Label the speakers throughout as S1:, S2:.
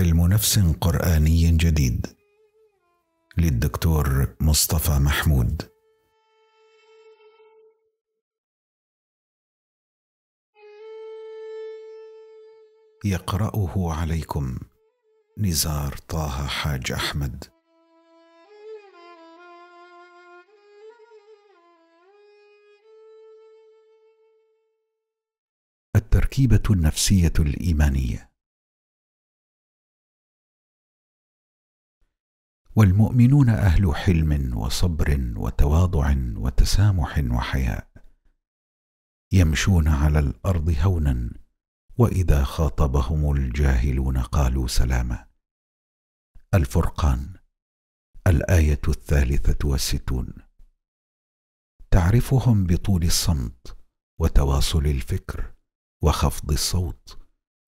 S1: علم نفس قراني جديد للدكتور مصطفى محمود يقراه عليكم نزار طه حاج احمد
S2: التركيبه النفسيه الايمانيه
S1: والمؤمنون اهل حلم وصبر وتواضع وتسامح وحياء يمشون على الارض هونا واذا خاطبهم الجاهلون قالوا سلاما الفرقان الايه الثالثه والستون تعرفهم بطول الصمت وتواصل الفكر وخفض الصوت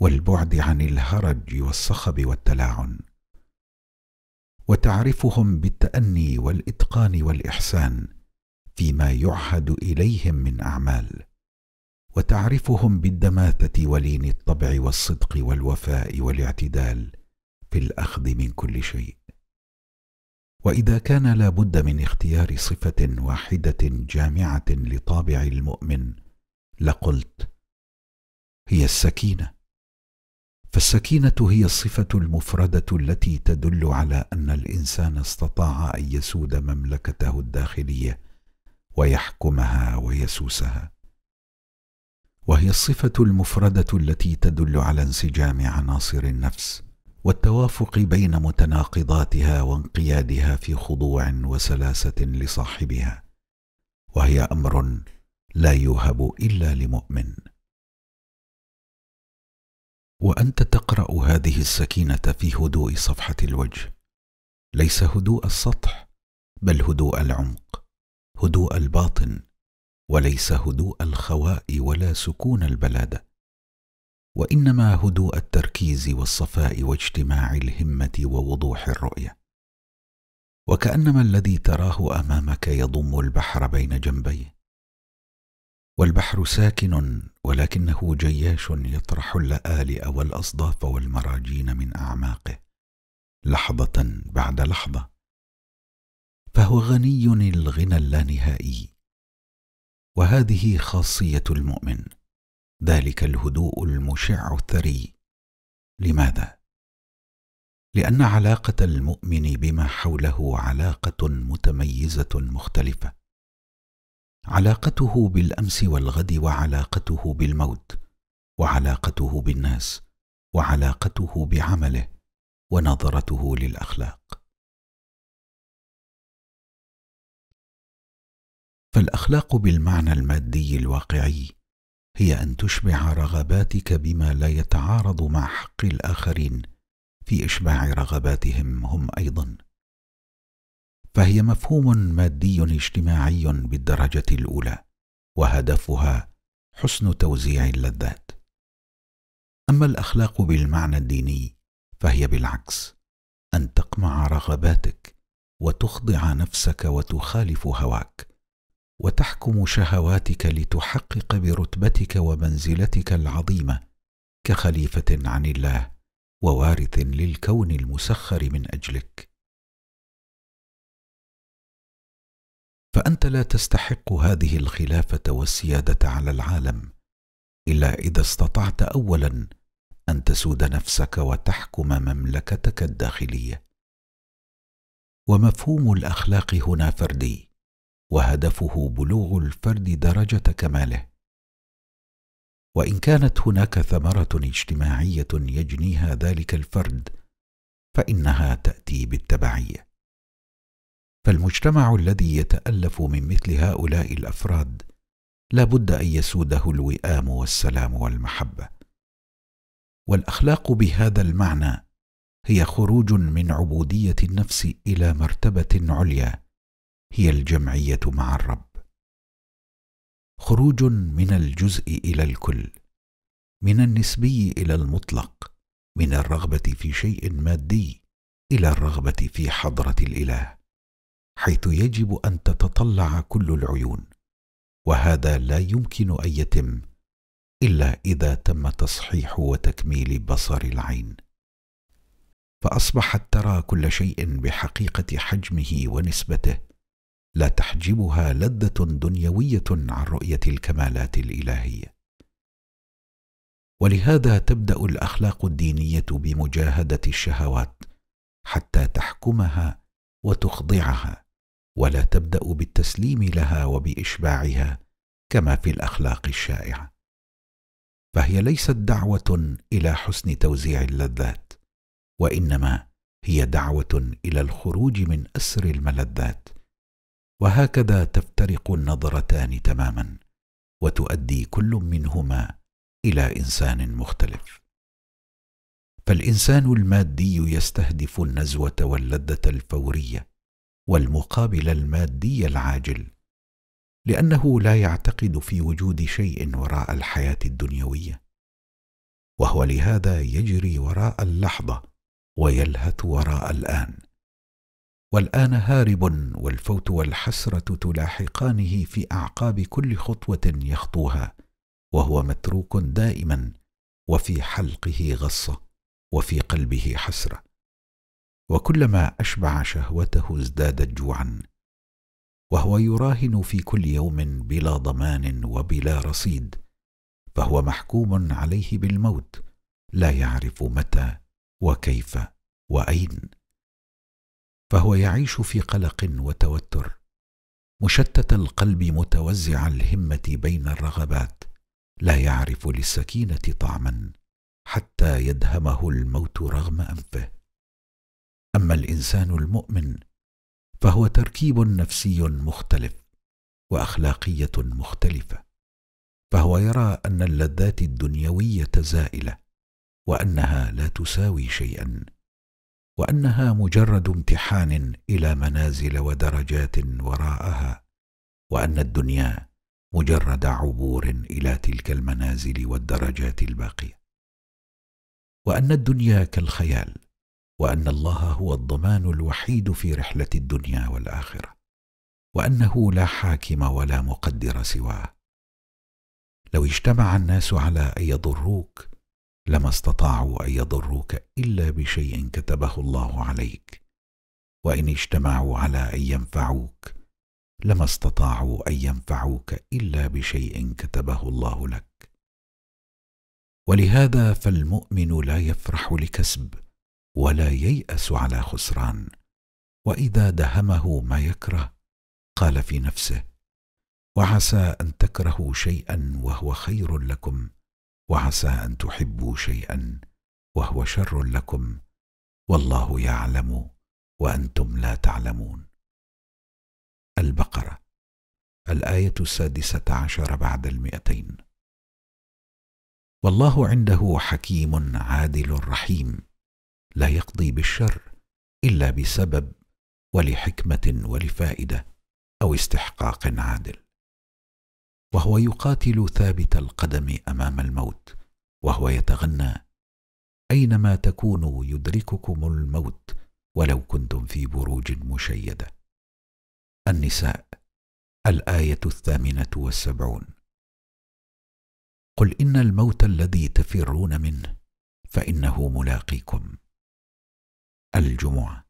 S1: والبعد عن الهرج والصخب والتلاعن وتعرفهم بالتاني والاتقان والاحسان فيما يعهد اليهم من اعمال وتعرفهم بالدماثه ولين الطبع والصدق والوفاء والاعتدال في الاخذ من كل شيء واذا كان لا بد من اختيار صفه واحده جامعه لطابع المؤمن لقلت هي السكينه فالسكينه هي الصفه المفرده التي تدل على ان الانسان استطاع ان يسود مملكته الداخليه ويحكمها ويسوسها وهي الصفه المفرده التي تدل على انسجام عناصر النفس والتوافق بين متناقضاتها وانقيادها في خضوع وسلاسه لصاحبها وهي امر لا يوهب الا لمؤمن
S2: وانت تقرا هذه السكينه في هدوء صفحه
S1: الوجه ليس هدوء السطح بل هدوء العمق هدوء الباطن وليس هدوء الخواء ولا سكون البلاده وانما هدوء التركيز والصفاء واجتماع الهمه ووضوح الرؤيه وكانما الذي تراه امامك يضم البحر بين جنبيه والبحر ساكن ولكنه جياش يطرح اللآلئ والأصداف والمراجين من أعماقه لحظة بعد لحظة فهو غني الغنى اللانهائي وهذه خاصية المؤمن ذلك الهدوء المشع الثري لماذا؟ لأن علاقة المؤمن بما حوله علاقة متميزة مختلفة علاقته بالامس والغد وعلاقته بالموت وعلاقته بالناس وعلاقته بعمله ونظرته
S2: للاخلاق
S1: فالاخلاق بالمعنى المادي الواقعي هي ان تشبع رغباتك بما لا يتعارض مع حق الاخرين في اشباع رغباتهم هم ايضا فهي مفهوم مادي اجتماعي بالدرجه الاولى وهدفها حسن توزيع اللذات اما الاخلاق بالمعنى الديني فهي بالعكس ان تقمع رغباتك وتخضع نفسك وتخالف هواك وتحكم شهواتك لتحقق برتبتك ومنزلتك العظيمه كخليفه عن الله ووارث للكون المسخر
S2: من اجلك فانت لا
S1: تستحق هذه الخلافه والسياده على العالم الا اذا استطعت اولا ان تسود نفسك وتحكم مملكتك الداخليه ومفهوم الاخلاق هنا فردي وهدفه بلوغ الفرد درجه كماله وان كانت هناك ثمره اجتماعيه يجنيها ذلك الفرد فانها تاتي بالتبعيه فالمجتمع الذي يتالف من مثل هؤلاء الافراد لا بد ان يسوده الوئام والسلام والمحبه والاخلاق بهذا المعنى هي خروج من عبوديه النفس الى مرتبه عليا هي الجمعيه مع الرب خروج من الجزء الى الكل من النسبي الى المطلق من الرغبه في شيء مادي الى الرغبه في حضره الاله حيث يجب ان تتطلع كل العيون وهذا لا يمكن ان يتم الا اذا تم تصحيح وتكميل بصر العين فاصبحت ترى كل شيء بحقيقه حجمه ونسبته لا تحجبها لذه دنيويه عن رؤيه الكمالات الالهيه ولهذا تبدا الاخلاق الدينيه بمجاهده الشهوات حتى تحكمها وتخضعها ولا تبدا بالتسليم لها وباشباعها كما في الاخلاق الشائعه فهي ليست دعوه الى حسن توزيع اللذات وانما هي دعوه الى الخروج من اسر الملذات وهكذا تفترق النظرتان تماما وتؤدي كل منهما الى انسان مختلف فالانسان المادي يستهدف النزوه واللذه الفوريه والمقابل المادي العاجل لانه لا يعتقد في وجود شيء وراء الحياه الدنيويه وهو لهذا يجري وراء اللحظه ويلهث وراء الان والان هارب والفوت والحسره تلاحقانه في اعقاب كل خطوه يخطوها وهو متروك دائما وفي حلقه غصه وفي قلبه حسره وكلما اشبع شهوته ازدادت جوعا وهو يراهن في كل يوم بلا ضمان وبلا رصيد فهو محكوم عليه بالموت لا يعرف متى وكيف واين فهو يعيش في قلق وتوتر مشتت القلب متوزع الهمه بين الرغبات لا يعرف للسكينه طعما حتى يدهمه الموت رغم انفه أما الإنسان المؤمن فهو تركيب نفسي مختلف وأخلاقية مختلفة فهو يرى أن اللذات الدنيوية زائلة وأنها لا تساوي شيئا وأنها مجرد امتحان إلى منازل ودرجات وراءها وأن الدنيا مجرد عبور إلى تلك المنازل والدرجات الباقية وأن الدنيا كالخيال وان الله هو الضمان الوحيد في رحله الدنيا والاخره وانه لا حاكم ولا مقدر سواه لو اجتمع الناس على ان يضروك لما استطاعوا ان يضروك الا بشيء كتبه الله عليك وان اجتمعوا على ان ينفعوك لما استطاعوا ان ينفعوك الا بشيء كتبه الله لك ولهذا فالمؤمن لا يفرح لكسب ولا ييأس على خسران وإذا دهمه ما يكره قال في نفسه وعسى أن تكرهوا شيئا وهو خير لكم وعسى أن تحبوا شيئا وهو شر لكم والله يعلم
S2: وأنتم لا تعلمون البقرة
S1: الآية السادسة عشر بعد المئتين والله عنده حكيم عادل رحيم لا يقضي بالشر الا بسبب ولحكمه ولفائده او استحقاق عادل وهو يقاتل ثابت القدم امام الموت وهو يتغنى اينما تكونوا يدرككم الموت ولو كنتم في بروج مشيده النساء
S2: الايه الثامنه والسبعون قل ان الموت الذي تفرون منه فانه ملاقيكم الجمعة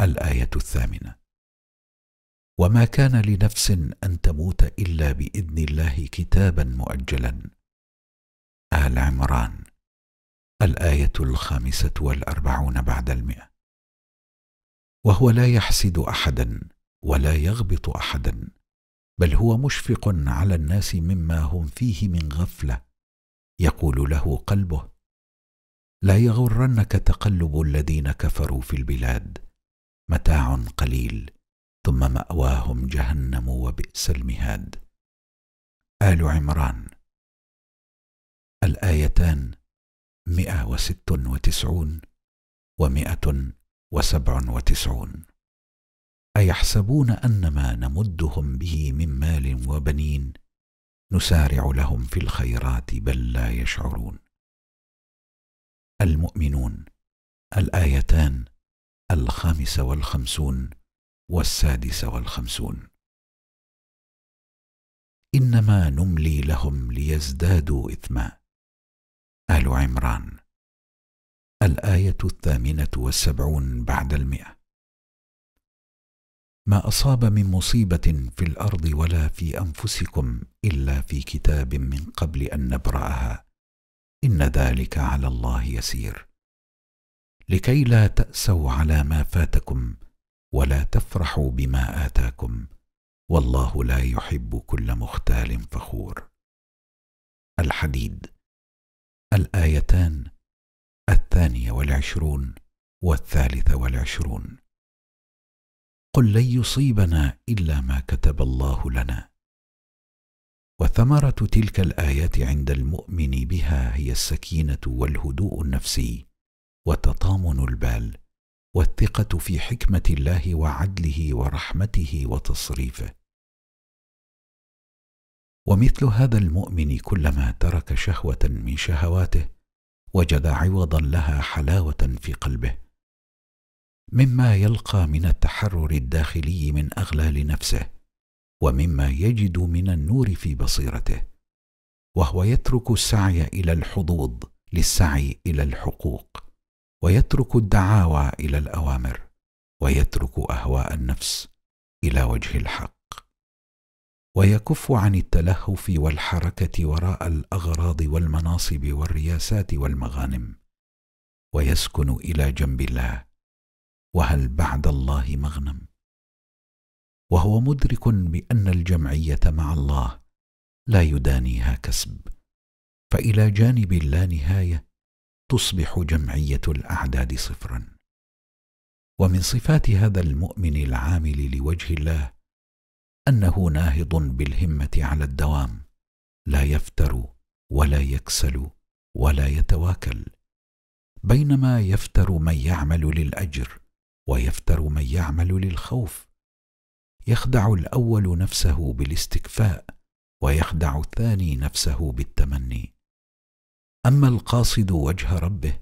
S2: الآية الثامنة
S1: وما كان لنفس أن تموت إلا بإذن الله كتابا مؤجلا آل عمران الآية الخامسة والأربعون بعد المئة وهو لا يحسد أحدا ولا يغبط أحدا بل هو مشفق على الناس مما هم فيه من غفله يقول له قلبه لا يغرنك تقلب الذين كفروا في البلاد متاع قليل ثم ماواهم جهنم
S2: وبئس المهاد ال عمران
S1: الايتان مئه وست وتسعون ومئه وسبع وتسعون ايحسبون ان ما نمدهم به من مال وبنين نسارع لهم في الخيرات بل لا يشعرون المؤمنون الآيتان
S2: الخامسة والخمسون والسادسة والخمسون إنما نملي لهم ليزدادوا إثما آل عمران الآية الثامنة والسبعون
S1: بعد المئة ما أصاب من مصيبة في الأرض ولا في أنفسكم إلا في كتاب من قبل أن نبرأها إن ذلك على الله يسير لكي لا تأسوا على ما فاتكم ولا تفرحوا بما آتاكم والله لا يحب كل مختال فخور الحديد الآيتان الثانية والعشرون والثالثة والعشرون قل لن يصيبنا إلا ما كتب الله لنا وثمره تلك الايات عند المؤمن بها هي السكينه والهدوء النفسي وتطامن البال والثقه في حكمه الله وعدله ورحمته وتصريفه ومثل هذا المؤمن كلما ترك شهوه من شهواته وجد عوضا لها حلاوه في قلبه مما يلقى من التحرر الداخلي من اغلال نفسه ومما يجد من النور في بصيرته وهو يترك السعي الى الحظوظ للسعي الى الحقوق ويترك الدعاوى الى الاوامر ويترك اهواء النفس الى وجه الحق ويكف عن التلهف والحركه وراء الاغراض والمناصب والرياسات والمغانم ويسكن الى جنب الله وهل بعد الله مغنم وهو مدرك بان الجمعيه مع الله لا يدانيها كسب فالى جانب لا نهايه تصبح جمعيه الاعداد صفرا ومن صفات هذا المؤمن العامل لوجه الله انه ناهض بالهمه على الدوام لا يفتر ولا يكسل ولا يتواكل بينما يفتر من يعمل للاجر ويفتر من يعمل للخوف يخدع الاول نفسه بالاستكفاء ويخدع الثاني نفسه بالتمني اما القاصد وجه ربه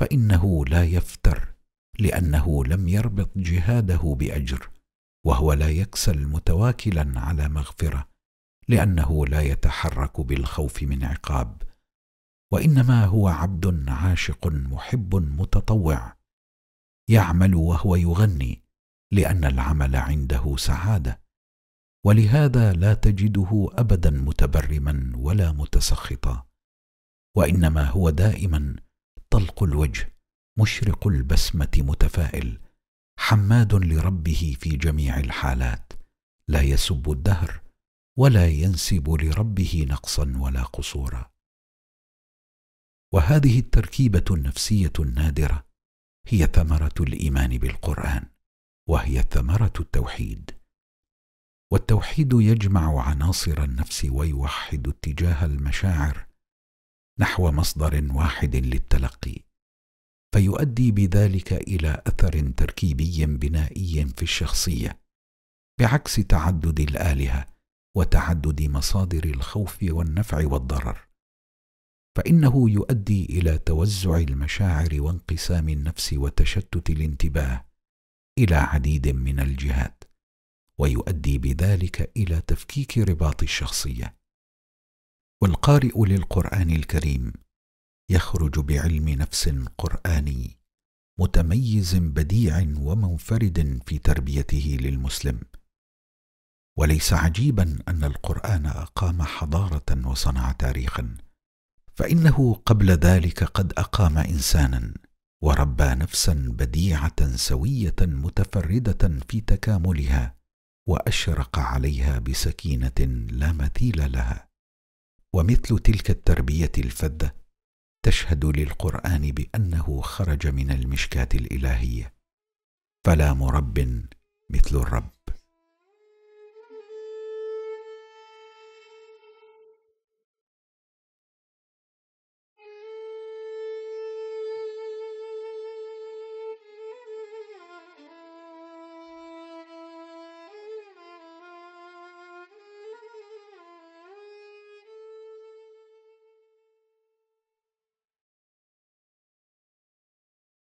S1: فانه لا يفتر لانه لم يربط جهاده باجر وهو لا يكسل متواكلا على مغفره لانه لا يتحرك بالخوف من عقاب وانما هو عبد عاشق محب متطوع يعمل وهو يغني لان العمل عنده سعاده ولهذا لا تجده ابدا متبرما ولا متسخطا وانما هو دائما طلق الوجه مشرق البسمه متفائل حماد لربه في جميع الحالات لا يسب الدهر ولا ينسب لربه نقصا ولا قصورا وهذه التركيبه النفسيه النادره هي ثمره الايمان بالقران وهي ثمره التوحيد والتوحيد يجمع عناصر النفس ويوحد اتجاه المشاعر نحو مصدر واحد للتلقي فيؤدي بذلك الى اثر تركيبي بنائي في الشخصيه بعكس تعدد الالهه وتعدد مصادر الخوف والنفع والضرر فانه يؤدي الى توزع المشاعر وانقسام النفس وتشتت الانتباه إلى عديد من الجهات ويؤدي بذلك إلى تفكيك رباط الشخصية والقارئ للقرآن الكريم يخرج بعلم نفس قرآني متميز بديع ومنفرد في تربيته للمسلم وليس عجيبا ان القران اقام حضاره وصنع تاريخا فانه قبل ذلك قد اقام انسانا وربى نفسا بديعه سويه متفرده في تكاملها واشرق عليها بسكينه لا مثيل لها ومثل تلك التربيه الفذه تشهد للقران بانه خرج من المشكاه الالهيه فلا مرب مثل الرب